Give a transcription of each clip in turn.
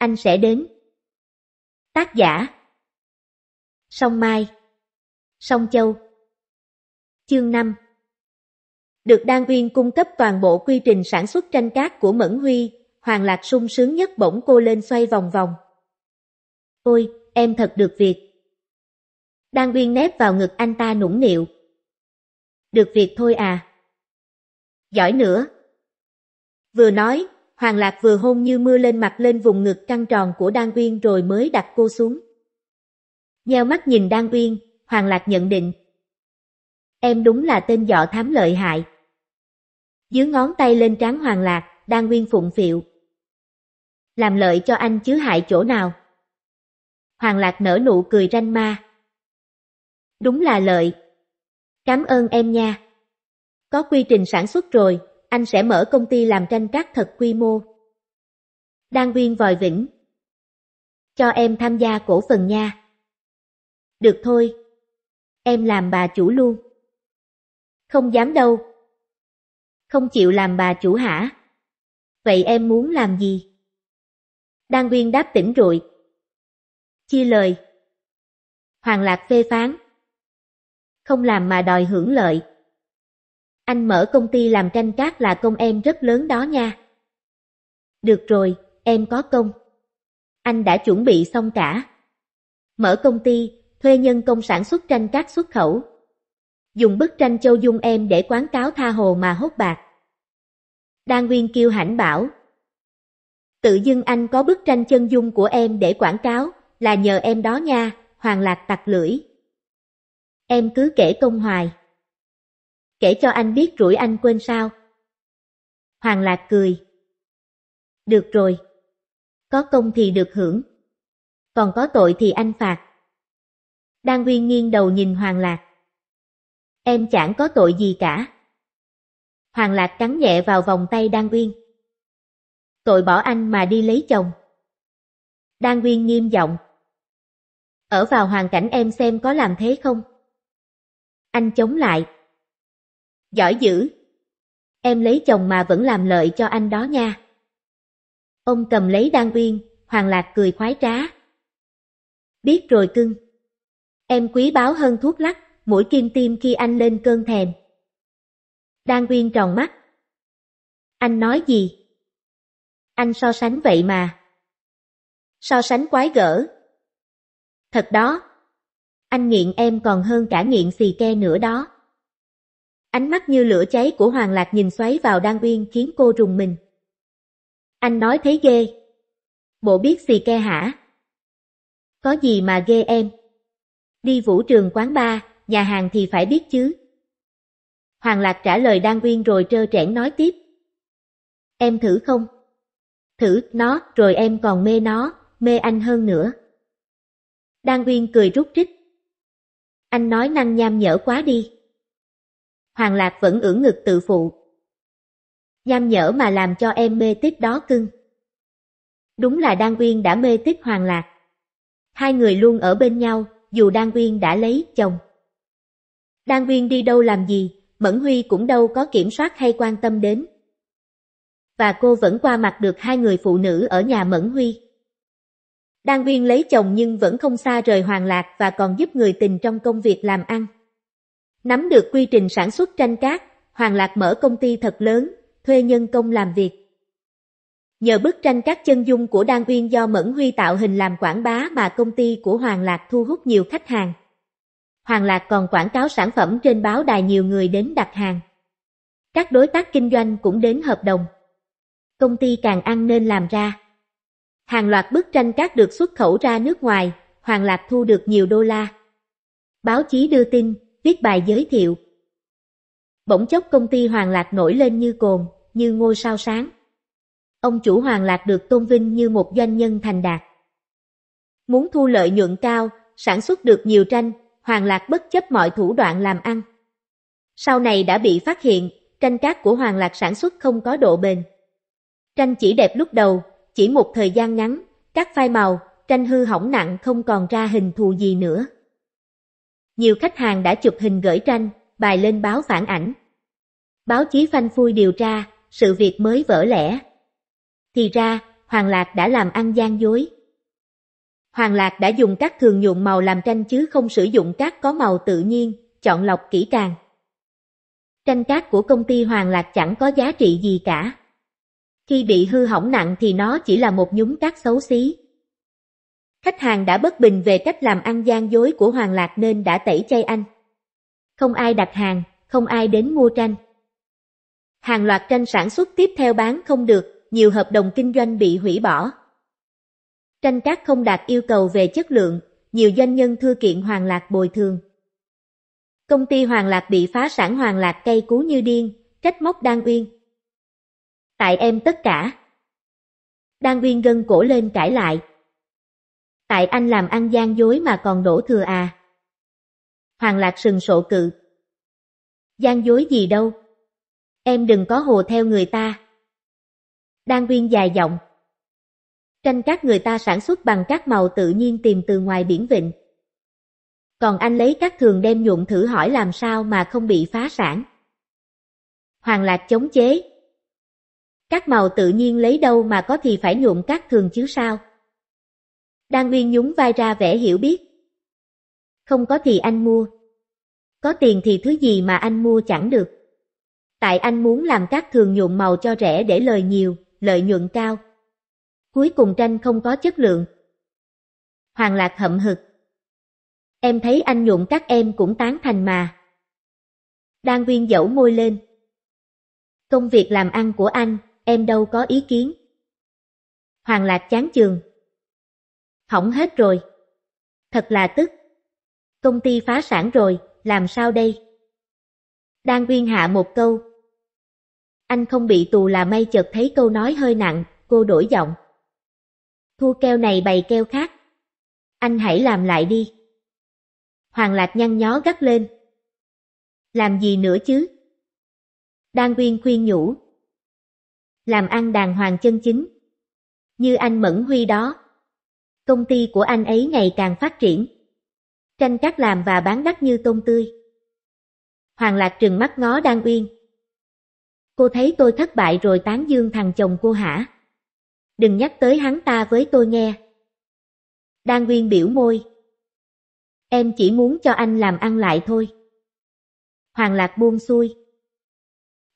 Anh sẽ đến. Tác giả sông Mai sông Châu Chương 5 Được Đan Uyên cung cấp toàn bộ quy trình sản xuất tranh cát của Mẫn Huy, Hoàng Lạc sung sướng nhất bỗng cô lên xoay vòng vòng. Ôi, em thật được việc. Đan Uyên nép vào ngực anh ta nũng nịu. Được việc thôi à. Giỏi nữa. Vừa nói, Hoàng Lạc vừa hôn như mưa lên mặt lên vùng ngực căng tròn của Đan Uyên rồi mới đặt cô xuống. Nheo mắt nhìn Đan Uyên, Hoàng Lạc nhận định. Em đúng là tên dọ thám lợi hại. Dưới ngón tay lên trán Hoàng Lạc, Đan Uyên phụng phịu. Làm lợi cho anh chứ hại chỗ nào. Hoàng Lạc nở nụ cười ranh ma. Đúng là lợi. Cảm ơn em nha. Có quy trình sản xuất rồi, anh sẽ mở công ty làm tranh cát thật quy mô. Đan Nguyên vòi vĩnh. Cho em tham gia cổ phần nha. Được thôi. Em làm bà chủ luôn. Không dám đâu. Không chịu làm bà chủ hả? Vậy em muốn làm gì? Đan Nguyên đáp tỉnh rồi. Chia lời. Hoàng Lạc phê phán. Không làm mà đòi hưởng lợi anh mở công ty làm tranh cát là công em rất lớn đó nha. Được rồi, em có công. Anh đã chuẩn bị xong cả. Mở công ty, thuê nhân công sản xuất tranh cát xuất khẩu. Dùng bức tranh Châu Dung em để quảng cáo tha hồ mà hốt bạc. Đan Nguyên kêu hãnh bảo. Tự dưng anh có bức tranh chân dung của em để quảng cáo, là nhờ em đó nha, Hoàng Lạc tặc lưỡi. Em cứ kể công hoài kể cho anh biết rủi anh quên sao. Hoàng Lạc cười. Được rồi. Có công thì được hưởng. Còn có tội thì anh phạt. Đan Nguyên nghiêng đầu nhìn Hoàng Lạc. Em chẳng có tội gì cả. Hoàng Lạc cắn nhẹ vào vòng tay Đan Nguyên. Tội bỏ anh mà đi lấy chồng. Đan Nguyên nghiêm giọng. Ở vào hoàn cảnh em xem có làm thế không? Anh chống lại. Giỏi dữ. Em lấy chồng mà vẫn làm lợi cho anh đó nha. Ông cầm lấy đan uyên, Hoàng Lạc cười khoái trá. Biết rồi cưng. Em quý báo hơn thuốc lắc, mũi kim tim khi anh lên cơn thèm. Đan uyên tròn mắt. Anh nói gì? Anh so sánh vậy mà. So sánh quái gở. Thật đó, anh nghiện em còn hơn cả nghiện xì ke nữa đó. Ánh mắt như lửa cháy của Hoàng Lạc nhìn xoáy vào Đan Uyên khiến cô rùng mình. Anh nói thấy ghê. Bộ biết gì ke hả? Có gì mà ghê em? Đi vũ trường quán bar, nhà hàng thì phải biết chứ. Hoàng Lạc trả lời Đan Uyên rồi trơ trẽn nói tiếp. Em thử không? Thử nó, rồi em còn mê nó, mê anh hơn nữa. Đan Uyên cười rút rít. Anh nói năng nham nhở quá đi. Hoàng Lạc vẫn ưỡn ngực tự phụ. Nham nhở mà làm cho em mê tít đó cưng. Đúng là Đan Uyên đã mê tít Hoàng Lạc. Hai người luôn ở bên nhau, dù Đan Uyên đã lấy chồng. Đan Uyên đi đâu làm gì, Mẫn Huy cũng đâu có kiểm soát hay quan tâm đến. Và cô vẫn qua mặt được hai người phụ nữ ở nhà Mẫn Huy. Đan Uyên lấy chồng nhưng vẫn không xa rời Hoàng Lạc và còn giúp người tình trong công việc làm ăn. Nắm được quy trình sản xuất tranh cát, Hoàng Lạc mở công ty thật lớn, thuê nhân công làm việc. Nhờ bức tranh cát chân dung của Đan Uyên do Mẫn Huy tạo hình làm quảng bá mà công ty của Hoàng Lạc thu hút nhiều khách hàng. Hoàng Lạc còn quảng cáo sản phẩm trên báo đài nhiều người đến đặt hàng. Các đối tác kinh doanh cũng đến hợp đồng. Công ty càng ăn nên làm ra. Hàng loạt bức tranh cát được xuất khẩu ra nước ngoài, Hoàng Lạc thu được nhiều đô la. Báo chí đưa tin, viết bài giới thiệu. Bỗng chốc công ty Hoàng Lạc nổi lên như cồn, như ngôi sao sáng. Ông chủ Hoàng Lạc được tôn vinh như một doanh nhân thành đạt. Muốn thu lợi nhuận cao, sản xuất được nhiều tranh, Hoàng Lạc bất chấp mọi thủ đoạn làm ăn. Sau này đã bị phát hiện, tranh cát của Hoàng Lạc sản xuất không có độ bền. Tranh chỉ đẹp lúc đầu, chỉ một thời gian ngắn, các phai màu, tranh hư hỏng nặng không còn ra hình thù gì nữa. Nhiều khách hàng đã chụp hình gửi tranh, bài lên báo phản ảnh. Báo chí phanh phui điều tra, sự việc mới vỡ lẽ. Thì ra, Hoàng Lạc đã làm ăn gian dối. Hoàng Lạc đã dùng cát thường nhuộm màu làm tranh chứ không sử dụng cát có màu tự nhiên, chọn lọc kỹ càng. Tranh cát của công ty Hoàng Lạc chẳng có giá trị gì cả. Khi bị hư hỏng nặng thì nó chỉ là một nhúng cát xấu xí, Khách hàng đã bất bình về cách làm ăn gian dối của Hoàng Lạc nên đã tẩy chay anh. Không ai đặt hàng, không ai đến mua tranh. Hàng loạt tranh sản xuất tiếp theo bán không được, nhiều hợp đồng kinh doanh bị hủy bỏ. Tranh cát không đạt yêu cầu về chất lượng, nhiều doanh nhân thư kiện Hoàng Lạc bồi thường. Công ty Hoàng Lạc bị phá sản Hoàng Lạc cây cú như điên, trách móc Đan Uyên. Tại em tất cả. Đan Uyên gân cổ lên cãi lại, tại anh làm ăn gian dối mà còn đổ thừa à. Hoàng Lạc sừng sộ cự. Gian dối gì đâu. Em đừng có hồ theo người ta. Đan Viên dài giọng. Tranh các người ta sản xuất bằng các màu tự nhiên tìm từ ngoài biển vịnh. Còn anh lấy các thường đem nhuộm thử hỏi làm sao mà không bị phá sản. Hoàng Lạc chống chế. Các màu tự nhiên lấy đâu mà có thì phải nhuộm các thường chứ sao? Đan Uyên nhún vai ra vẻ hiểu biết. Không có thì anh mua. Có tiền thì thứ gì mà anh mua chẳng được. Tại anh muốn làm các thường nhuộm màu cho rẻ để lời nhiều, lợi nhuận cao. Cuối cùng tranh không có chất lượng. Hoàng Lạc hậm hực. Em thấy anh nhuộm các em cũng tán thành mà. Đan Viên dẫu môi lên. Công việc làm ăn của anh, em đâu có ý kiến. Hoàng Lạc chán chường, hỏng hết rồi. Thật là tức. Công ty phá sản rồi, làm sao đây? Đang Uyên hạ một câu. Anh không bị tù là may chợt thấy câu nói hơi nặng, cô đổi giọng. Thua keo này bày keo khác. Anh hãy làm lại đi. Hoàng Lạc nhăn nhó gắt lên. Làm gì nữa chứ? Đan Nguyên khuyên nhủ. Làm ăn đàng hoàng chân chính. Như anh Mẫn Huy đó công ty của anh ấy ngày càng phát triển. Tranh cắt làm và bán đắt như tôm tươi. Hoàng Lạc trừng mắt ngó Đan Uyên. Cô thấy tôi thất bại rồi tán dương thằng chồng cô hả? Đừng nhắc tới hắn ta với tôi nghe. Đan Uyên biểu môi. Em chỉ muốn cho anh làm ăn lại thôi. Hoàng Lạc buông xuôi.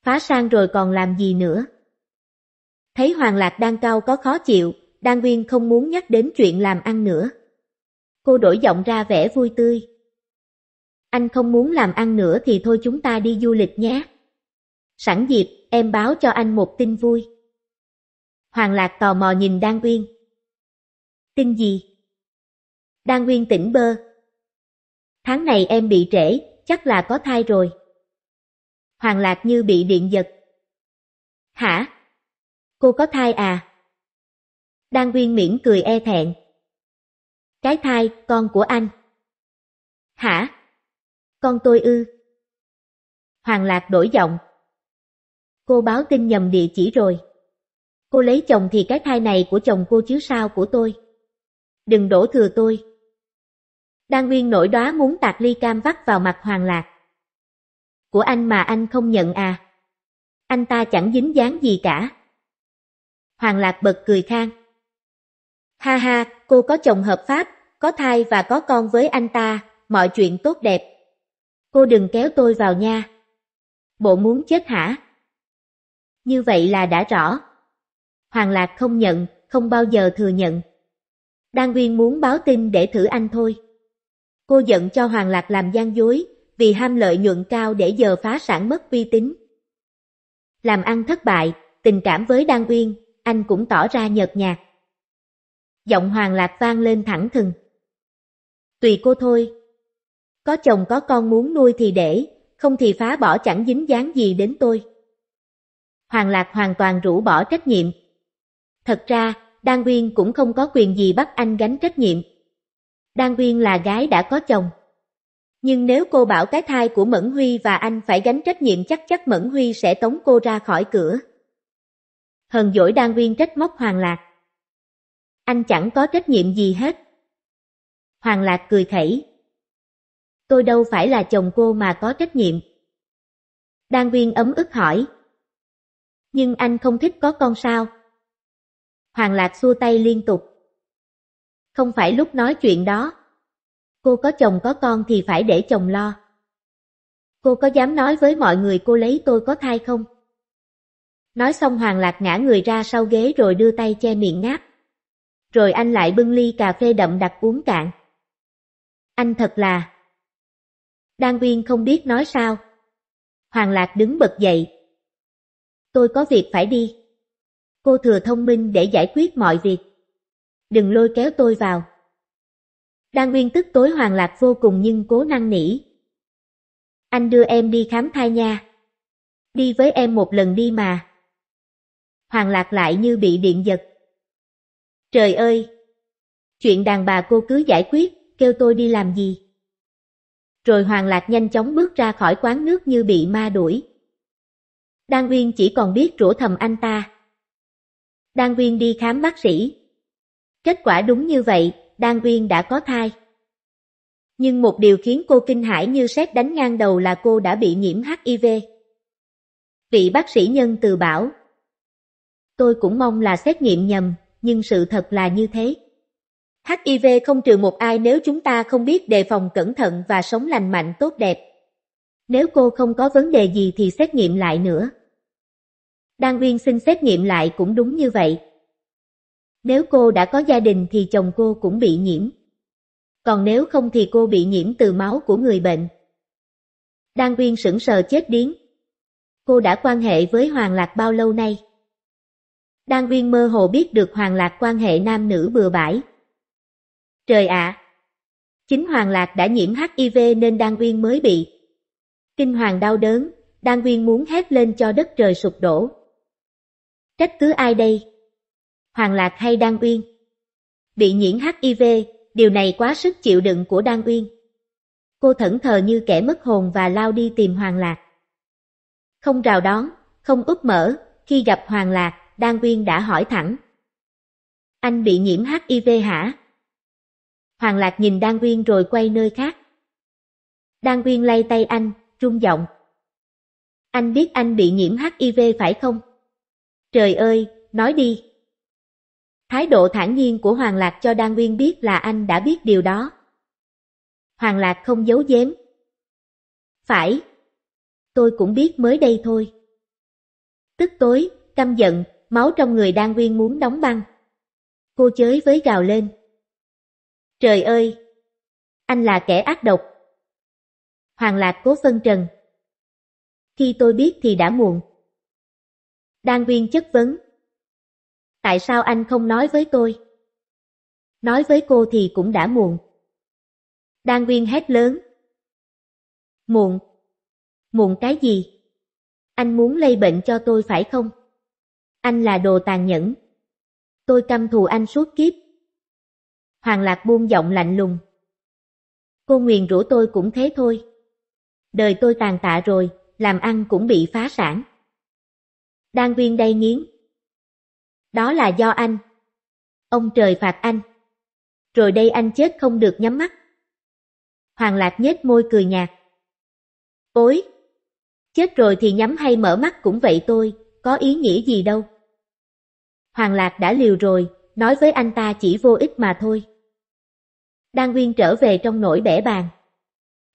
Phá sang rồi còn làm gì nữa? Thấy Hoàng Lạc đang cao có khó chịu, Đan Nguyên không muốn nhắc đến chuyện làm ăn nữa. Cô đổi giọng ra vẻ vui tươi. Anh không muốn làm ăn nữa thì thôi chúng ta đi du lịch nhé. Sẵn dịp, em báo cho anh một tin vui. Hoàng Lạc tò mò nhìn Đan Uyên. Tin gì? Đan Uyên tỉnh bơ. Tháng này em bị trễ, chắc là có thai rồi. Hoàng Lạc như bị điện giật. Hả? Cô có thai à? Đan Nguyên miễn cười e thẹn. Cái thai, con của anh. Hả? Con tôi ư? Hoàng Lạc đổi giọng. Cô báo tin nhầm địa chỉ rồi. Cô lấy chồng thì cái thai này của chồng cô chứ sao của tôi. Đừng đổ thừa tôi. Đan Nguyên nổi đóa muốn tạt ly cam vắt vào mặt Hoàng Lạc. Của anh mà anh không nhận à? Anh ta chẳng dính dáng gì cả. Hoàng Lạc bật cười khang. Ha ha, cô có chồng hợp pháp, có thai và có con với anh ta, mọi chuyện tốt đẹp. Cô đừng kéo tôi vào nha. Bộ muốn chết hả? Như vậy là đã rõ. Hoàng Lạc không nhận, không bao giờ thừa nhận. Đan Nguyên muốn báo tin để thử anh thôi. Cô giận cho Hoàng Lạc làm gian dối, vì ham lợi nhuận cao để giờ phá sản mất uy tín. Làm ăn thất bại, tình cảm với Đan Uyên, anh cũng tỏ ra nhợt nhạt. Giọng Hoàng Lạc vang lên thẳng thừng. Tùy cô thôi. Có chồng có con muốn nuôi thì để, không thì phá bỏ chẳng dính dáng gì đến tôi. Hoàng Lạc hoàn toàn rũ bỏ trách nhiệm. Thật ra, Đan Nguyên cũng không có quyền gì bắt anh gánh trách nhiệm. Đan Nguyên là gái đã có chồng. Nhưng nếu cô bảo cái thai của Mẫn Huy và anh phải gánh trách nhiệm chắc chắc Mẫn Huy sẽ tống cô ra khỏi cửa. Hờn dỗi Đan Nguyên trách móc Hoàng Lạc. Anh chẳng có trách nhiệm gì hết. Hoàng Lạc cười khẩy. Tôi đâu phải là chồng cô mà có trách nhiệm. Đan Viên ấm ức hỏi. Nhưng anh không thích có con sao? Hoàng Lạc xua tay liên tục. Không phải lúc nói chuyện đó. Cô có chồng có con thì phải để chồng lo. Cô có dám nói với mọi người cô lấy tôi có thai không? Nói xong Hoàng Lạc ngã người ra sau ghế rồi đưa tay che miệng ngáp rồi anh lại bưng ly cà phê đậm đặc uống cạn. Anh thật là... Đan Uyên không biết nói sao. Hoàng Lạc đứng bật dậy. Tôi có việc phải đi. Cô thừa thông minh để giải quyết mọi việc. Đừng lôi kéo tôi vào. Đan Uyên tức tối Hoàng Lạc vô cùng nhưng cố năn nỉ. Anh đưa em đi khám thai nha. Đi với em một lần đi mà. Hoàng Lạc lại như bị điện giật. Trời ơi! Chuyện đàn bà cô cứ giải quyết, kêu tôi đi làm gì? Rồi Hoàng Lạc nhanh chóng bước ra khỏi quán nước như bị ma đuổi. Đan Uyên chỉ còn biết rủa thầm anh ta. Đan Uyên đi khám bác sĩ. Kết quả đúng như vậy, Đan Uyên đã có thai. Nhưng một điều khiến cô kinh hãi như sét đánh ngang đầu là cô đã bị nhiễm HIV. Vị bác sĩ nhân từ bảo. Tôi cũng mong là xét nghiệm nhầm, nhưng sự thật là như thế. HIV không trừ một ai nếu chúng ta không biết đề phòng cẩn thận và sống lành mạnh tốt đẹp. Nếu cô không có vấn đề gì thì xét nghiệm lại nữa. Đan Uyên xin xét nghiệm lại cũng đúng như vậy. Nếu cô đã có gia đình thì chồng cô cũng bị nhiễm. Còn nếu không thì cô bị nhiễm từ máu của người bệnh. Đan Uyên sững sờ chết điếng. Cô đã quan hệ với Hoàng Lạc bao lâu nay? Đan Uyên mơ hồ biết được Hoàng Lạc quan hệ nam nữ bừa bãi. Trời ạ! chính Hoàng Lạc đã nhiễm HIV nên Đan Uyên mới bị. Kinh hoàng đau đớn, Đan Uyên muốn hét lên cho đất trời sụp đổ. Trách cứ ai đây? Hoàng Lạc hay Đan Uyên? Bị nhiễm HIV, điều này quá sức chịu đựng của Đan Uyên. Cô thẫn thờ như kẻ mất hồn và lao đi tìm Hoàng Lạc. Không rào đón, không úp mở, khi gặp Hoàng Lạc, Đan Quyên đã hỏi thẳng. Anh bị nhiễm HIV hả? Hoàng Lạc nhìn Đan Quyên rồi quay nơi khác. Đan Quyên lay tay anh, trung giọng. Anh biết anh bị nhiễm HIV phải không? Trời ơi, nói đi. Thái độ thản nhiên của Hoàng Lạc cho Đan Nguyên biết là anh đã biết điều đó. Hoàng Lạc không giấu giếm. Phải. Tôi cũng biết mới đây thôi. Tức tối, căm giận, máu trong người Đan viên muốn đóng băng. Cô chới với gào lên. Trời ơi! Anh là kẻ ác độc. Hoàng Lạc cố phân trần. Khi tôi biết thì đã muộn. Đan Viên chất vấn. Tại sao anh không nói với tôi? Nói với cô thì cũng đã muộn. Đan Viên hét lớn. Muộn? Muộn cái gì? Anh muốn lây bệnh cho tôi phải không? Anh là đồ tàn nhẫn. Tôi căm thù anh suốt kiếp. Hoàng Lạc buông giọng lạnh lùng. Cô nguyền rủ tôi cũng thế thôi. Đời tôi tàn tạ rồi, làm ăn cũng bị phá sản. Đan viên đây nghiến. Đó là do anh. Ông trời phạt anh. Rồi đây anh chết không được nhắm mắt. Hoàng Lạc nhếch môi cười nhạt. Ôi! Chết rồi thì nhắm hay mở mắt cũng vậy tôi, có ý nghĩa gì đâu. Hoàng Lạc đã liều rồi, nói với anh ta chỉ vô ích mà thôi. Đan Nguyên trở về trong nỗi bẻ bàn.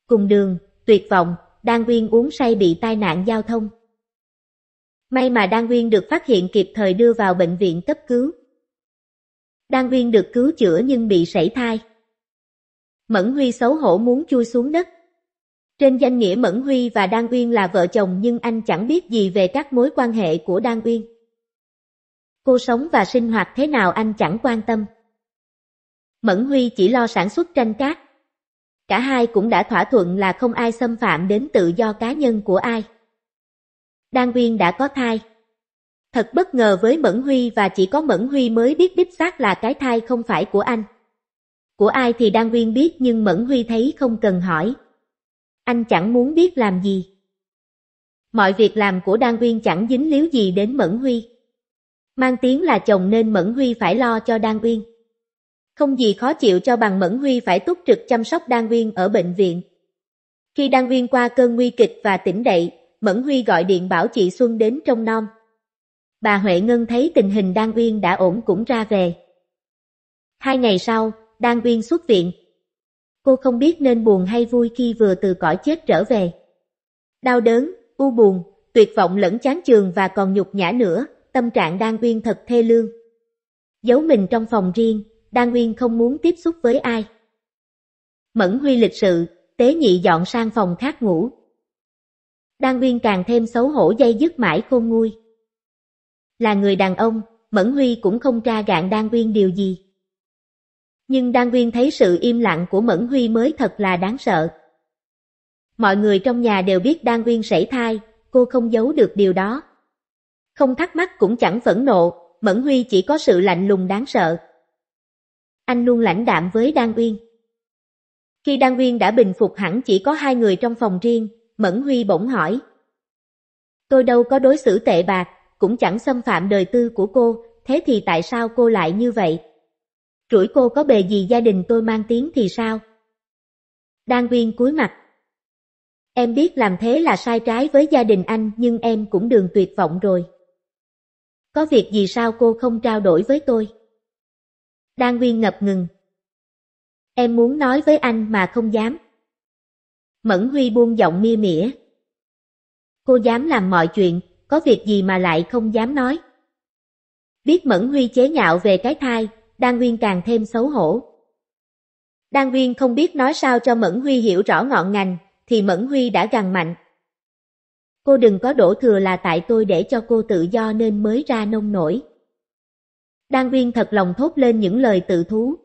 Cùng đường, tuyệt vọng, Đan Nguyên uống say bị tai nạn giao thông. May mà Đan Nguyên được phát hiện kịp thời đưa vào bệnh viện cấp cứu. Đan Nguyên được cứu chữa nhưng bị sảy thai. Mẫn Huy xấu hổ muốn chui xuống đất. Trên danh nghĩa Mẫn Huy và Đan Uyên là vợ chồng nhưng anh chẳng biết gì về các mối quan hệ của Đan Uyên. Cô sống và sinh hoạt thế nào anh chẳng quan tâm. Mẫn Huy chỉ lo sản xuất tranh cát. Cả hai cũng đã thỏa thuận là không ai xâm phạm đến tự do cá nhân của ai. Đan Nguyên đã có thai. Thật bất ngờ với Mẫn Huy và chỉ có Mẫn Huy mới biết đích xác là cái thai không phải của anh. Của ai thì Đan Nguyên biết nhưng Mẫn Huy thấy không cần hỏi. Anh chẳng muốn biết làm gì. Mọi việc làm của Đan Nguyên chẳng dính líu gì đến Mẫn Huy. Mang tiếng là chồng nên Mẫn Huy phải lo cho Đan Uyên. Không gì khó chịu cho bằng Mẫn Huy phải túc trực chăm sóc Đan Uyên ở bệnh viện. Khi Đan Uyên qua cơn nguy kịch và tỉnh dậy Mẫn Huy gọi điện bảo chị Xuân đến trong non. Bà Huệ Ngân thấy tình hình Đan Uyên đã ổn cũng ra về. Hai ngày sau, Đan Uyên xuất viện. Cô không biết nên buồn hay vui khi vừa từ cõi chết trở về. Đau đớn, u buồn, tuyệt vọng lẫn chán chường và còn nhục nhã nữa, tâm trạng Đan Uyên thật thê lương. Giấu mình trong phòng riêng, Đan Uyên không muốn tiếp xúc với ai. Mẫn Huy lịch sự, tế nhị dọn sang phòng khác ngủ. Đan Uyên càng thêm xấu hổ dây dứt mãi khôn nguôi. Là người đàn ông, Mẫn Huy cũng không tra gạn Đan Uyên điều gì. Nhưng Đan Uyên thấy sự im lặng của Mẫn Huy mới thật là đáng sợ. Mọi người trong nhà đều biết Đan Uyên sảy thai, cô không giấu được điều đó không thắc mắc cũng chẳng phẫn nộ, Mẫn Huy chỉ có sự lạnh lùng đáng sợ. Anh luôn lãnh đạm với Đan Uyên. Khi Đan Uyên đã bình phục hẳn chỉ có hai người trong phòng riêng, Mẫn Huy bỗng hỏi. Tôi đâu có đối xử tệ bạc, cũng chẳng xâm phạm đời tư của cô, thế thì tại sao cô lại như vậy? Rủi cô có bề gì gia đình tôi mang tiếng thì sao? Đan Uyên cúi mặt. Em biết làm thế là sai trái với gia đình anh nhưng em cũng đường tuyệt vọng rồi. Có việc gì sao cô không trao đổi với tôi? Đan Nguyên ngập ngừng. Em muốn nói với anh mà không dám. Mẫn Huy buông giọng mia mỉa. Cô dám làm mọi chuyện, có việc gì mà lại không dám nói. Biết Mẫn Huy chế nhạo về cái thai, Đan Nguyên càng thêm xấu hổ. Đan Nguyên không biết nói sao cho Mẫn Huy hiểu rõ ngọn ngành, thì Mẫn Huy đã gằn mạnh, Cô đừng có đổ thừa là tại tôi để cho cô tự do nên mới ra nông nổi. Đan Nguyên thật lòng thốt lên những lời tự thú.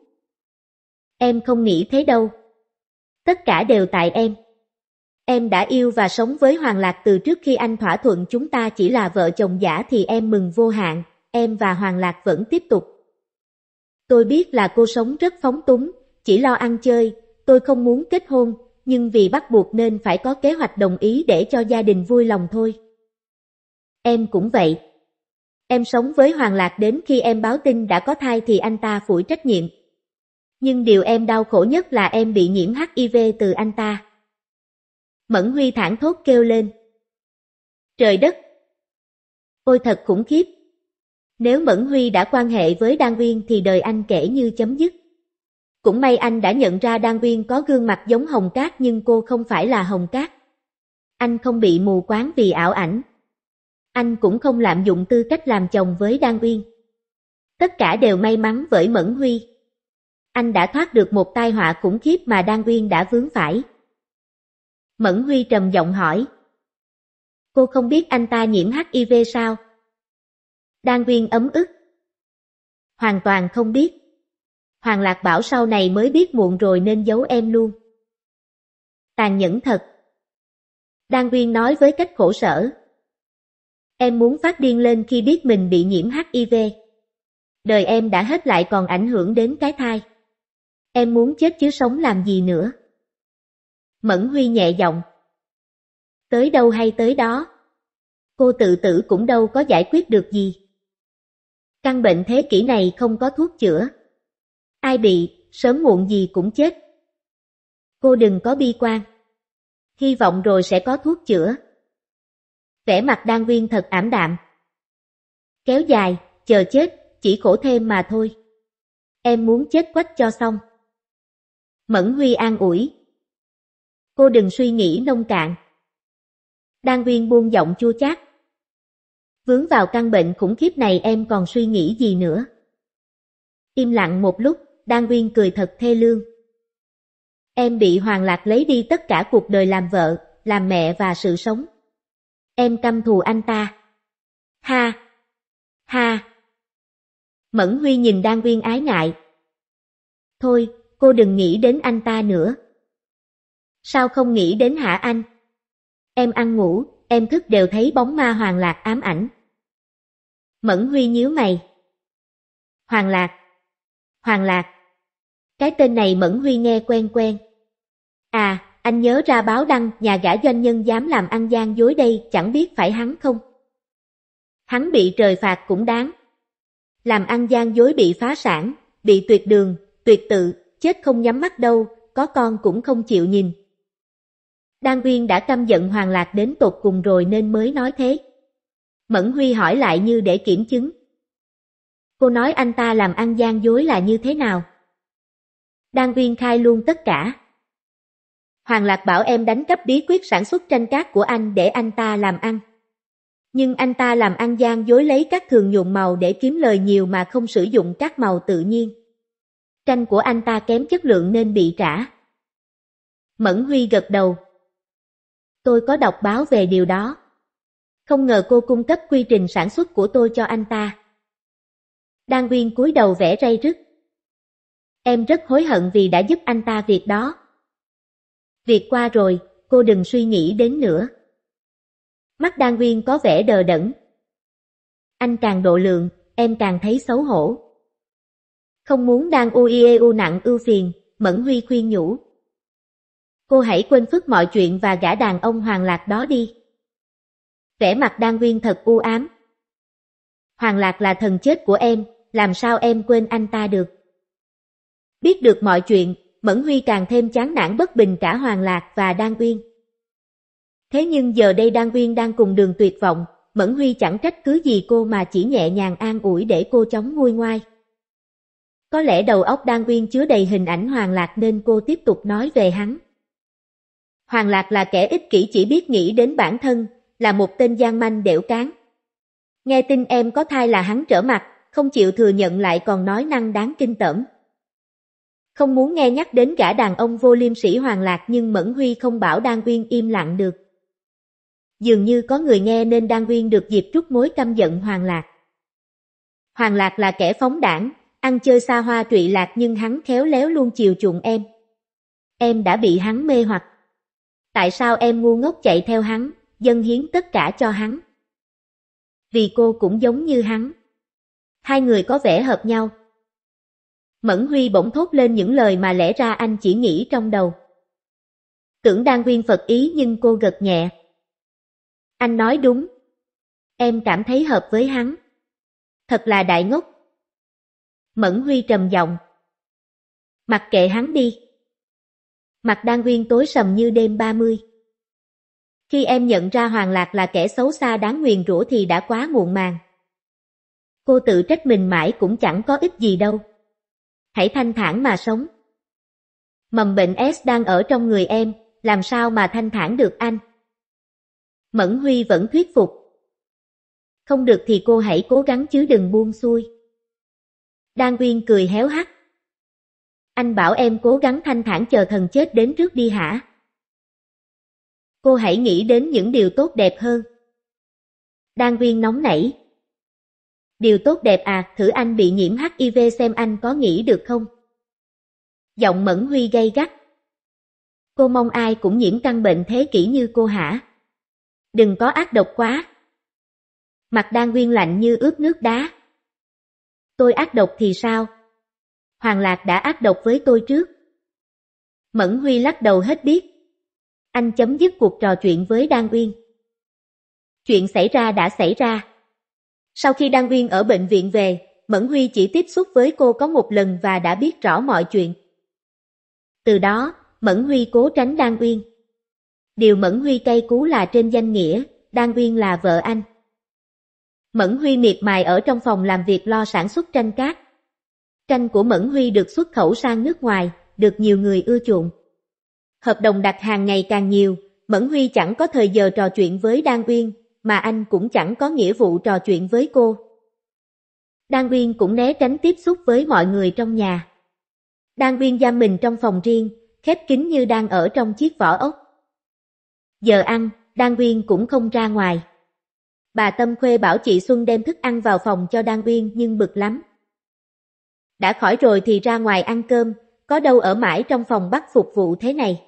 Em không nghĩ thế đâu. Tất cả đều tại em. Em đã yêu và sống với Hoàng Lạc từ trước khi anh thỏa thuận chúng ta chỉ là vợ chồng giả thì em mừng vô hạn, em và Hoàng Lạc vẫn tiếp tục. Tôi biết là cô sống rất phóng túng, chỉ lo ăn chơi, tôi không muốn kết hôn, nhưng vì bắt buộc nên phải có kế hoạch đồng ý để cho gia đình vui lòng thôi. Em cũng vậy. Em sống với Hoàng Lạc đến khi em báo tin đã có thai thì anh ta phủi trách nhiệm. Nhưng điều em đau khổ nhất là em bị nhiễm HIV từ anh ta. Mẫn Huy thản thốt kêu lên. Trời đất! Ôi thật khủng khiếp! Nếu Mẫn Huy đã quan hệ với Đan Viên thì đời anh kể như chấm dứt. Cũng may anh đã nhận ra Đan Uyên có gương mặt giống Hồng Cát nhưng cô không phải là Hồng Cát. Anh không bị mù quáng vì ảo ảnh. Anh cũng không lạm dụng tư cách làm chồng với Đan Uyên. Tất cả đều may mắn với Mẫn Huy. Anh đã thoát được một tai họa khủng khiếp mà Đan Uyên đã vướng phải. Mẫn Huy trầm giọng hỏi. Cô không biết anh ta nhiễm HIV sao? Đan Uyên ấm ức. Hoàn toàn không biết. Hoàng Lạc bảo sau này mới biết muộn rồi nên giấu em luôn. Tàn nhẫn thật. Đan Nguyên nói với cách khổ sở. Em muốn phát điên lên khi biết mình bị nhiễm HIV. Đời em đã hết lại còn ảnh hưởng đến cái thai. Em muốn chết chứ sống làm gì nữa. Mẫn Huy nhẹ giọng. Tới đâu hay tới đó. Cô tự tử cũng đâu có giải quyết được gì. Căn bệnh thế kỷ này không có thuốc chữa ai bị, sớm muộn gì cũng chết. Cô đừng có bi quan. Hy vọng rồi sẽ có thuốc chữa. Vẻ mặt đan viên thật ảm đạm. Kéo dài, chờ chết, chỉ khổ thêm mà thôi. Em muốn chết quách cho xong. Mẫn Huy an ủi. Cô đừng suy nghĩ nông cạn. Đan viên buông giọng chua chát. Vướng vào căn bệnh khủng khiếp này em còn suy nghĩ gì nữa? Im lặng một lúc, Đan Uyên cười thật thê lương. Em bị Hoàng Lạc lấy đi tất cả cuộc đời làm vợ, làm mẹ và sự sống. Em căm thù anh ta. Ha! Ha! Mẫn Huy nhìn Đan Uyên ái ngại. Thôi, cô đừng nghĩ đến anh ta nữa. Sao không nghĩ đến hả anh? Em ăn ngủ, em thức đều thấy bóng ma Hoàng Lạc ám ảnh. Mẫn Huy nhíu mày. Hoàng Lạc! Hoàng Lạc! Cái tên này Mẫn Huy nghe quen quen. À, anh nhớ ra báo đăng nhà gã doanh nhân dám làm ăn gian dối đây chẳng biết phải hắn không? Hắn bị trời phạt cũng đáng. Làm ăn gian dối bị phá sản, bị tuyệt đường, tuyệt tự, chết không nhắm mắt đâu, có con cũng không chịu nhìn. Đan Uyên đã căm giận Hoàng Lạc đến tột cùng rồi nên mới nói thế. Mẫn Huy hỏi lại như để kiểm chứng. Cô nói anh ta làm ăn gian dối là như thế nào? Đan Nguyên khai luôn tất cả. Hoàng Lạc bảo em đánh cấp bí quyết sản xuất tranh cát của anh để anh ta làm ăn. Nhưng anh ta làm ăn gian dối lấy các thường nhuộm màu để kiếm lời nhiều mà không sử dụng các màu tự nhiên. Tranh của anh ta kém chất lượng nên bị trả. Mẫn Huy gật đầu. Tôi có đọc báo về điều đó. Không ngờ cô cung cấp quy trình sản xuất của tôi cho anh ta. Đan Nguyên cúi đầu vẽ ray rứt. Em rất hối hận vì đã giúp anh ta việc đó. Việc qua rồi, cô đừng suy nghĩ đến nữa. Mắt Đan Nguyên có vẻ đờ đẫn. Anh càng độ lượng, em càng thấy xấu hổ. Không muốn Đan u e u nặng ưu phiền, Mẫn Huy khuyên nhủ. Cô hãy quên phức mọi chuyện và gã đàn ông Hoàng Lạc đó đi. Vẻ mặt Đan Nguyên thật u ám. Hoàng Lạc là thần chết của em, làm sao em quên anh ta được? Biết được mọi chuyện, Mẫn Huy càng thêm chán nản bất bình cả Hoàng Lạc và Đan Uyên. Thế nhưng giờ đây Đan Uyên đang cùng đường tuyệt vọng, Mẫn Huy chẳng trách cứ gì cô mà chỉ nhẹ nhàng an ủi để cô chống nguôi ngoai. Có lẽ đầu óc Đan Uyên chứa đầy hình ảnh Hoàng Lạc nên cô tiếp tục nói về hắn. Hoàng Lạc là kẻ ích kỷ chỉ biết nghĩ đến bản thân, là một tên gian manh đẻo cán. Nghe tin em có thai là hắn trở mặt, không chịu thừa nhận lại còn nói năng đáng kinh tởm. Không muốn nghe nhắc đến gã đàn ông vô liêm sĩ hoàng lạc nhưng Mẫn Huy không bảo Đan Quyên im lặng được. Dường như có người nghe nên Đan Quyên được dịp trút mối căm giận hoàng lạc. Hoàng lạc là kẻ phóng đảng, ăn chơi xa hoa trụy lạc nhưng hắn khéo léo luôn chiều chuộng em. Em đã bị hắn mê hoặc. Tại sao em ngu ngốc chạy theo hắn, dâng hiến tất cả cho hắn? Vì cô cũng giống như hắn. Hai người có vẻ hợp nhau. Mẫn Huy bỗng thốt lên những lời mà lẽ ra anh chỉ nghĩ trong đầu. Tưởng đang quyên Phật ý nhưng cô gật nhẹ. Anh nói đúng. Em cảm thấy hợp với hắn. Thật là đại ngốc. Mẫn Huy trầm giọng. Mặc kệ hắn đi. Mặt Đan Nguyên tối sầm như đêm 30. Khi em nhận ra Hoàng Lạc là kẻ xấu xa đáng nguyền rủa thì đã quá muộn màng. Cô tự trách mình mãi cũng chẳng có ích gì đâu hãy thanh thản mà sống. Mầm bệnh S đang ở trong người em, làm sao mà thanh thản được anh? Mẫn Huy vẫn thuyết phục. Không được thì cô hãy cố gắng chứ đừng buông xuôi. Đan Uyên cười héo hắt. Anh bảo em cố gắng thanh thản chờ thần chết đến trước đi hả? Cô hãy nghĩ đến những điều tốt đẹp hơn. Đan Uyên nóng nảy, Điều tốt đẹp à, thử anh bị nhiễm HIV xem anh có nghĩ được không? Giọng Mẫn Huy gay gắt. Cô mong ai cũng nhiễm căn bệnh thế kỷ như cô hả? Đừng có ác độc quá. Mặt đang nguyên lạnh như ướt nước đá. Tôi ác độc thì sao? Hoàng Lạc đã ác độc với tôi trước. Mẫn Huy lắc đầu hết biết. Anh chấm dứt cuộc trò chuyện với Đan Uyên. Chuyện xảy ra đã xảy ra. Sau khi Đăng Uyên ở bệnh viện về, Mẫn Huy chỉ tiếp xúc với cô có một lần và đã biết rõ mọi chuyện. Từ đó, Mẫn Huy cố tránh Đăng Uyên. Điều Mẫn Huy cay cú là trên danh nghĩa, Đăng Uyên là vợ anh. Mẫn Huy miệt mài ở trong phòng làm việc lo sản xuất tranh cát. Tranh của Mẫn Huy được xuất khẩu sang nước ngoài, được nhiều người ưa chuộng. Hợp đồng đặt hàng ngày càng nhiều, Mẫn Huy chẳng có thời giờ trò chuyện với Đan Uyên, mà anh cũng chẳng có nghĩa vụ trò chuyện với cô. Đan Nguyên cũng né tránh tiếp xúc với mọi người trong nhà. Đan Nguyên giam mình trong phòng riêng, khép kín như đang ở trong chiếc vỏ ốc. Giờ ăn, Đan Nguyên cũng không ra ngoài. Bà Tâm Khuê bảo chị Xuân đem thức ăn vào phòng cho Đan Nguyên nhưng bực lắm. Đã khỏi rồi thì ra ngoài ăn cơm, có đâu ở mãi trong phòng bắt phục vụ thế này.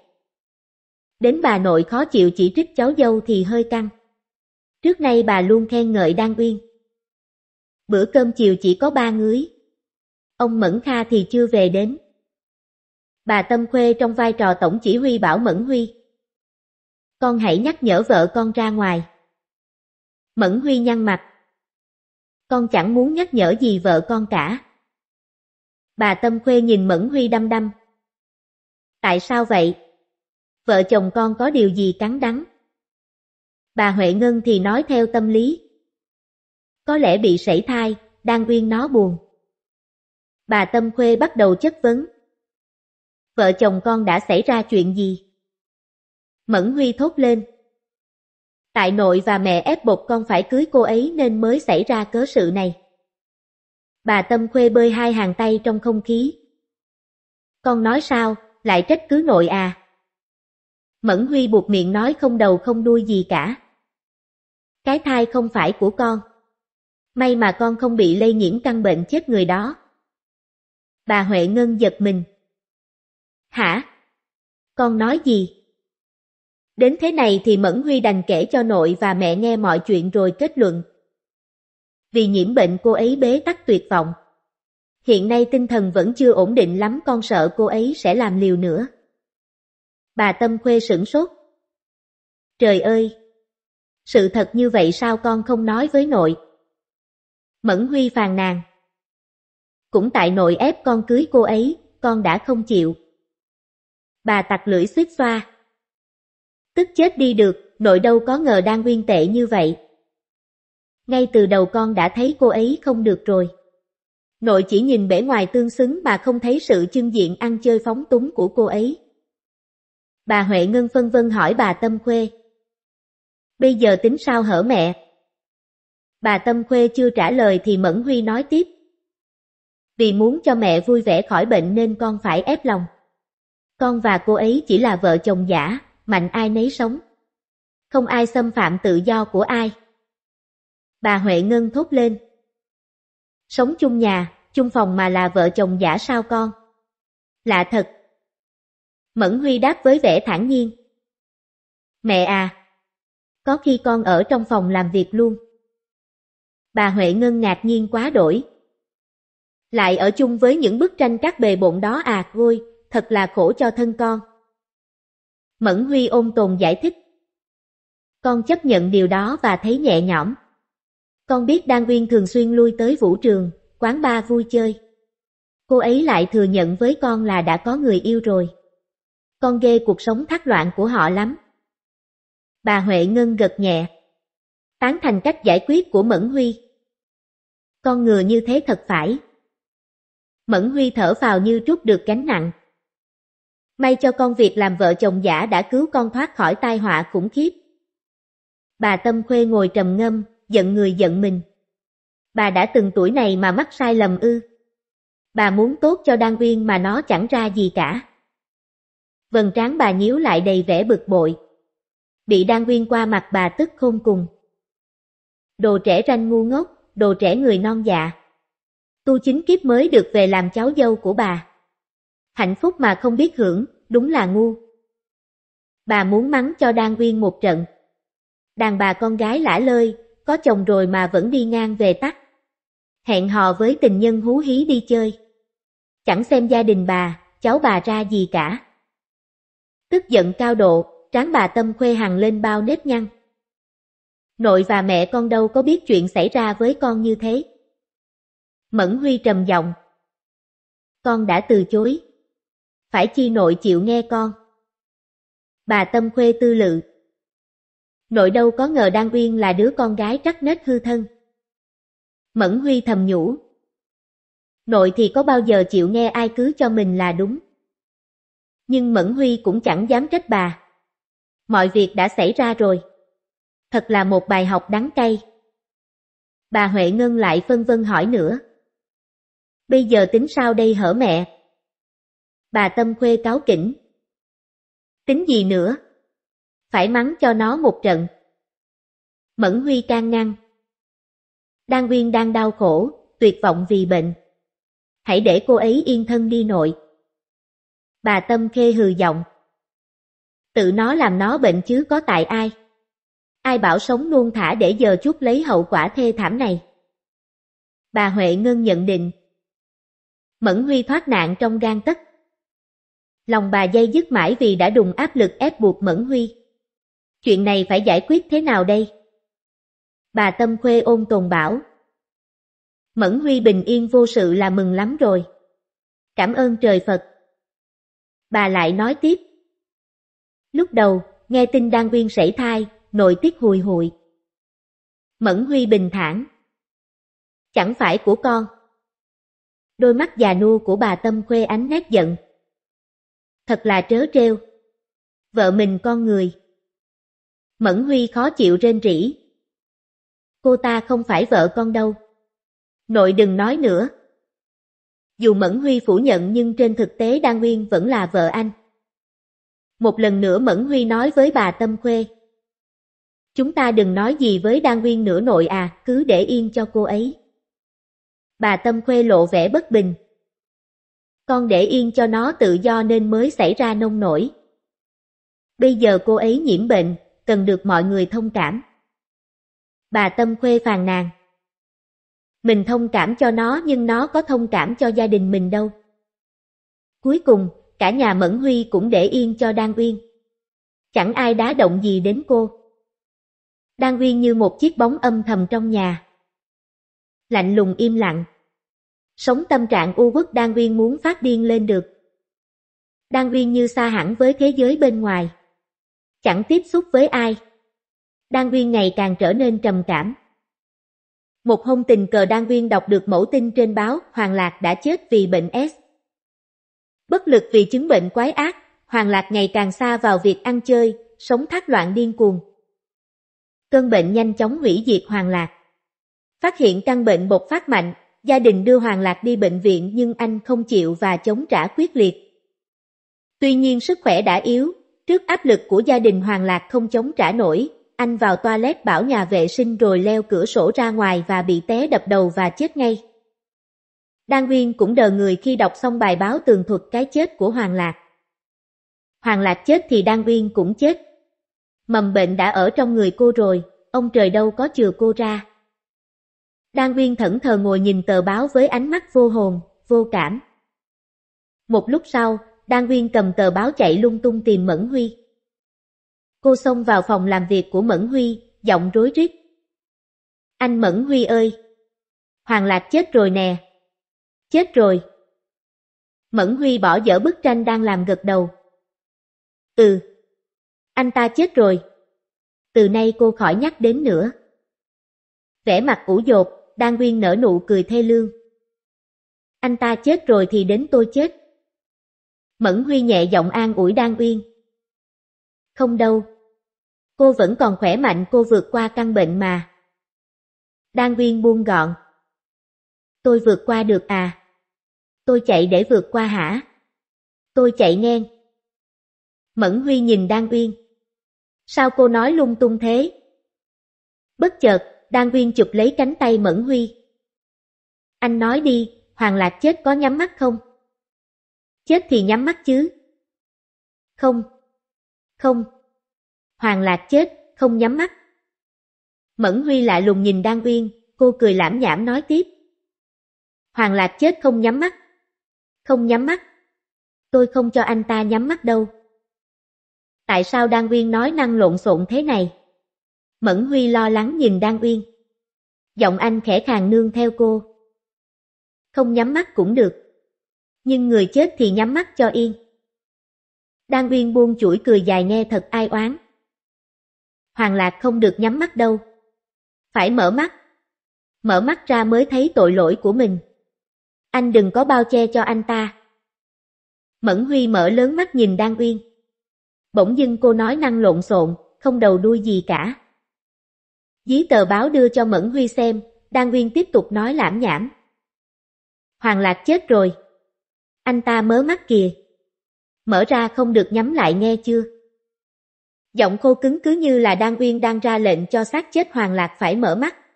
Đến bà nội khó chịu chỉ trích cháu dâu thì hơi căng. Trước nay bà luôn khen ngợi Đan Uyên. Bữa cơm chiều chỉ có ba người Ông Mẫn Kha thì chưa về đến. Bà Tâm Khuê trong vai trò tổng chỉ huy bảo Mẫn Huy. Con hãy nhắc nhở vợ con ra ngoài. Mẫn Huy nhăn mặt. Con chẳng muốn nhắc nhở gì vợ con cả. Bà Tâm Khuê nhìn Mẫn Huy đăm đăm. Tại sao vậy? Vợ chồng con có điều gì cắn đắng? Bà Huệ Ngân thì nói theo tâm lý. Có lẽ bị sảy thai, đang uyên nó buồn. Bà Tâm Khuê bắt đầu chất vấn. Vợ chồng con đã xảy ra chuyện gì? Mẫn Huy thốt lên. Tại nội và mẹ ép buộc con phải cưới cô ấy nên mới xảy ra cớ sự này. Bà Tâm Khuê bơi hai hàng tay trong không khí. Con nói sao, lại trách cứ nội à? Mẫn Huy buộc miệng nói không đầu không đuôi gì cả cái thai không phải của con. May mà con không bị lây nhiễm căn bệnh chết người đó. Bà Huệ Ngân giật mình. Hả? Con nói gì? Đến thế này thì Mẫn Huy đành kể cho nội và mẹ nghe mọi chuyện rồi kết luận. Vì nhiễm bệnh cô ấy bế tắc tuyệt vọng. Hiện nay tinh thần vẫn chưa ổn định lắm con sợ cô ấy sẽ làm liều nữa. Bà Tâm Khuê sửng sốt. Trời ơi, sự thật như vậy sao con không nói với nội? Mẫn Huy phàn nàn. Cũng tại nội ép con cưới cô ấy, con đã không chịu. Bà tặc lưỡi suýt xoa. Tức chết đi được, nội đâu có ngờ đang nguyên tệ như vậy. Ngay từ đầu con đã thấy cô ấy không được rồi. Nội chỉ nhìn bể ngoài tương xứng mà không thấy sự chương diện ăn chơi phóng túng của cô ấy. Bà Huệ Ngân phân vân hỏi bà Tâm Khuê bây giờ tính sao hở mẹ? Bà Tâm Khuê chưa trả lời thì Mẫn Huy nói tiếp. Vì muốn cho mẹ vui vẻ khỏi bệnh nên con phải ép lòng. Con và cô ấy chỉ là vợ chồng giả, mạnh ai nấy sống. Không ai xâm phạm tự do của ai. Bà Huệ Ngân thốt lên. Sống chung nhà, chung phòng mà là vợ chồng giả sao con? Lạ thật. Mẫn Huy đáp với vẻ thản nhiên. Mẹ à, có khi con ở trong phòng làm việc luôn. Bà Huệ Ngân ngạc nhiên quá đổi. Lại ở chung với những bức tranh các bề bộn đó à, vui, thật là khổ cho thân con. Mẫn Huy ôn tồn giải thích. Con chấp nhận điều đó và thấy nhẹ nhõm. Con biết Đan Uyên thường xuyên lui tới vũ trường, quán bar vui chơi. Cô ấy lại thừa nhận với con là đã có người yêu rồi. Con ghê cuộc sống thác loạn của họ lắm. Bà Huệ Ngân gật nhẹ. Tán thành cách giải quyết của Mẫn Huy. Con ngừa như thế thật phải. Mẫn Huy thở vào như trút được gánh nặng. May cho con việc làm vợ chồng giả đã cứu con thoát khỏi tai họa khủng khiếp. Bà Tâm Khuê ngồi trầm ngâm, giận người giận mình. Bà đã từng tuổi này mà mắc sai lầm ư. Bà muốn tốt cho Đan Uyên mà nó chẳng ra gì cả. Vần trán bà nhíu lại đầy vẻ bực bội bị Đan Nguyên qua mặt bà tức khôn cùng. Đồ trẻ ranh ngu ngốc, đồ trẻ người non dạ. Tu chính kiếp mới được về làm cháu dâu của bà. Hạnh phúc mà không biết hưởng, đúng là ngu. Bà muốn mắng cho Đan Nguyên một trận. Đàn bà con gái lả lơi, có chồng rồi mà vẫn đi ngang về tắt. Hẹn hò với tình nhân hú hí đi chơi. Chẳng xem gia đình bà, cháu bà ra gì cả. Tức giận cao độ, trán bà Tâm Khuê hằng lên bao nếp nhăn. Nội và mẹ con đâu có biết chuyện xảy ra với con như thế. Mẫn Huy trầm giọng. Con đã từ chối. Phải chi nội chịu nghe con. Bà Tâm Khuê tư lự. Nội đâu có ngờ Đan Uyên là đứa con gái rắc nết hư thân. Mẫn Huy thầm nhủ. Nội thì có bao giờ chịu nghe ai cứ cho mình là đúng. Nhưng Mẫn Huy cũng chẳng dám trách bà. Mọi việc đã xảy ra rồi. Thật là một bài học đắng cay. Bà Huệ Ngân lại phân vân hỏi nữa. Bây giờ tính sao đây hở mẹ? Bà Tâm Khuê cáo kỉnh. Tính gì nữa? Phải mắng cho nó một trận. Mẫn Huy can ngăn. Đan Nguyên đang đau khổ, tuyệt vọng vì bệnh. Hãy để cô ấy yên thân đi nội. Bà Tâm Khê hừ giọng tự nó làm nó bệnh chứ có tại ai. Ai bảo sống nuông thả để giờ chút lấy hậu quả thê thảm này. Bà Huệ Ngân nhận định. Mẫn Huy thoát nạn trong gan tất. Lòng bà dây dứt mãi vì đã đùng áp lực ép buộc Mẫn Huy. Chuyện này phải giải quyết thế nào đây? Bà Tâm Khuê ôn tồn bảo. Mẫn Huy bình yên vô sự là mừng lắm rồi. Cảm ơn trời Phật. Bà lại nói tiếp. Lúc đầu, nghe tin Đan Quyên sảy thai, nội tiết hùi hụi. Mẫn Huy bình thản. Chẳng phải của con. Đôi mắt già nua của bà Tâm Khuê ánh nét giận. Thật là trớ trêu. Vợ mình con người. Mẫn Huy khó chịu rên rỉ. Cô ta không phải vợ con đâu. Nội đừng nói nữa. Dù Mẫn Huy phủ nhận nhưng trên thực tế Đan Nguyên vẫn là vợ anh. Một lần nữa Mẫn Huy nói với bà Tâm Khuê. Chúng ta đừng nói gì với Đan Nguyên nữa nội à, cứ để yên cho cô ấy. Bà Tâm Khuê lộ vẻ bất bình. Con để yên cho nó tự do nên mới xảy ra nông nổi. Bây giờ cô ấy nhiễm bệnh, cần được mọi người thông cảm. Bà Tâm Khuê phàn nàn. Mình thông cảm cho nó nhưng nó có thông cảm cho gia đình mình đâu. Cuối cùng, cả nhà Mẫn Huy cũng để yên cho Đan Uyên. Chẳng ai đá động gì đến cô. Đan Uyên như một chiếc bóng âm thầm trong nhà. Lạnh lùng im lặng. Sống tâm trạng u uất Đan Uyên muốn phát điên lên được. Đan Uyên như xa hẳn với thế giới bên ngoài. Chẳng tiếp xúc với ai. Đan Uyên ngày càng trở nên trầm cảm. Một hôm tình cờ Đan Uyên đọc được mẫu tin trên báo Hoàng Lạc đã chết vì bệnh S. Bất lực vì chứng bệnh quái ác, Hoàng Lạc ngày càng xa vào việc ăn chơi, sống thác loạn điên cuồng. Cơn bệnh nhanh chóng hủy diệt Hoàng Lạc. Phát hiện căn bệnh bột phát mạnh, gia đình đưa Hoàng Lạc đi bệnh viện nhưng anh không chịu và chống trả quyết liệt. Tuy nhiên sức khỏe đã yếu, trước áp lực của gia đình Hoàng Lạc không chống trả nổi, anh vào toilet bảo nhà vệ sinh rồi leo cửa sổ ra ngoài và bị té đập đầu và chết ngay. Đan Nguyên cũng đờ người khi đọc xong bài báo tường thuật cái chết của Hoàng Lạc. Hoàng Lạc chết thì Đan Nguyên cũng chết. Mầm bệnh đã ở trong người cô rồi, ông trời đâu có chừa cô ra. Đan Nguyên thẫn thờ ngồi nhìn tờ báo với ánh mắt vô hồn, vô cảm. Một lúc sau, Đan Nguyên cầm tờ báo chạy lung tung tìm Mẫn Huy. Cô xông vào phòng làm việc của Mẫn Huy, giọng rối rít. Anh Mẫn Huy ơi! Hoàng Lạc chết rồi nè, Chết rồi. Mẫn Huy bỏ dở bức tranh đang làm gật đầu. Ừ. Anh ta chết rồi. Từ nay cô khỏi nhắc đến nữa. Vẻ mặt ủ dột, Đan Nguyên nở nụ cười thê lương. Anh ta chết rồi thì đến tôi chết. Mẫn Huy nhẹ giọng an ủi Đan Uyên. Không đâu. Cô vẫn còn khỏe mạnh cô vượt qua căn bệnh mà. Đan Uyên buông gọn. Tôi vượt qua được à? Tôi chạy để vượt qua hả? Tôi chạy ngang. Mẫn Huy nhìn Đan Uyên. Sao cô nói lung tung thế? Bất chợt, Đan Uyên chụp lấy cánh tay Mẫn Huy. Anh nói đi, Hoàng Lạc chết có nhắm mắt không? Chết thì nhắm mắt chứ. Không. Không. Hoàng Lạc chết, không nhắm mắt. Mẫn Huy lạ lùng nhìn Đan Uyên, cô cười lãm nhảm nói tiếp. Hoàng Lạc chết không nhắm mắt. Không nhắm mắt. Tôi không cho anh ta nhắm mắt đâu. Tại sao Đan Uyên nói năng lộn xộn thế này? Mẫn Huy lo lắng nhìn Đan Uyên. Giọng anh khẽ khàng nương theo cô. Không nhắm mắt cũng được. Nhưng người chết thì nhắm mắt cho yên. Đan Uyên buông chuỗi cười dài nghe thật ai oán. Hoàng Lạc không được nhắm mắt đâu. Phải mở mắt. Mở mắt ra mới thấy tội lỗi của mình. Anh đừng có bao che cho anh ta. Mẫn Huy mở lớn mắt nhìn Đan Uyên. Bỗng dưng cô nói năng lộn xộn, không đầu đuôi gì cả. Dí tờ báo đưa cho Mẫn Huy xem, Đan Uyên tiếp tục nói lãm nhảm. Hoàng Lạc chết rồi. Anh ta mớ mắt kìa. Mở ra không được nhắm lại nghe chưa? Giọng cô cứng cứ như là Đan Uyên đang ra lệnh cho xác chết Hoàng Lạc phải mở mắt.